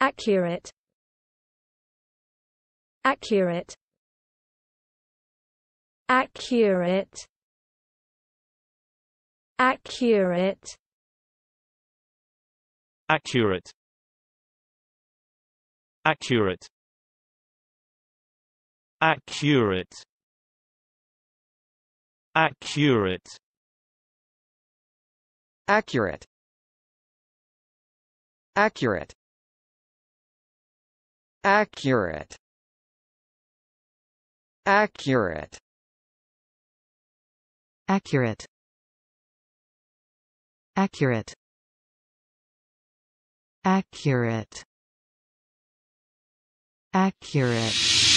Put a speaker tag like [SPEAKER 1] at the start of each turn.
[SPEAKER 1] accurate accurate accurate accurate accurate accurate accurate accurate accurate accurate accurate accurate accurate accurate
[SPEAKER 2] accurate accurate